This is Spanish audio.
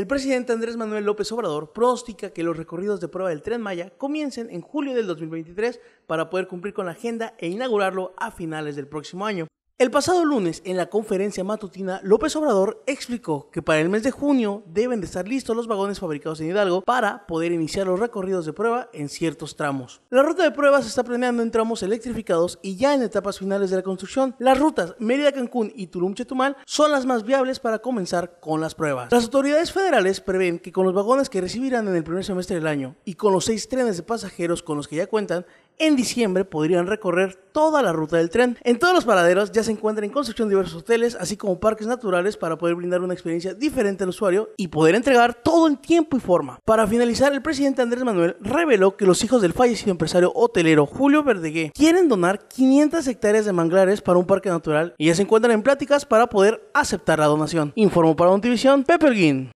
El presidente Andrés Manuel López Obrador pronostica que los recorridos de prueba del tren Maya comiencen en julio del 2023 para poder cumplir con la agenda e inaugurarlo a finales del próximo año. El pasado lunes, en la conferencia matutina, López Obrador explicó que para el mes de junio deben de estar listos los vagones fabricados en Hidalgo para poder iniciar los recorridos de prueba en ciertos tramos. La ruta de pruebas se está planeando en tramos electrificados y ya en etapas finales de la construcción. Las rutas Mérida-Cancún y Tulum-Chetumal son las más viables para comenzar con las pruebas. Las autoridades federales prevén que con los vagones que recibirán en el primer semestre del año y con los seis trenes de pasajeros con los que ya cuentan, en diciembre podrían recorrer toda la ruta del tren. En todos los paraderos ya se encuentran en construcción diversos hoteles, así como parques naturales para poder brindar una experiencia diferente al usuario y poder entregar todo en tiempo y forma. Para finalizar, el presidente Andrés Manuel reveló que los hijos del fallecido empresario hotelero Julio Verdegué quieren donar 500 hectáreas de manglares para un parque natural y ya se encuentran en pláticas para poder aceptar la donación. Informó para Montivisión, Pepe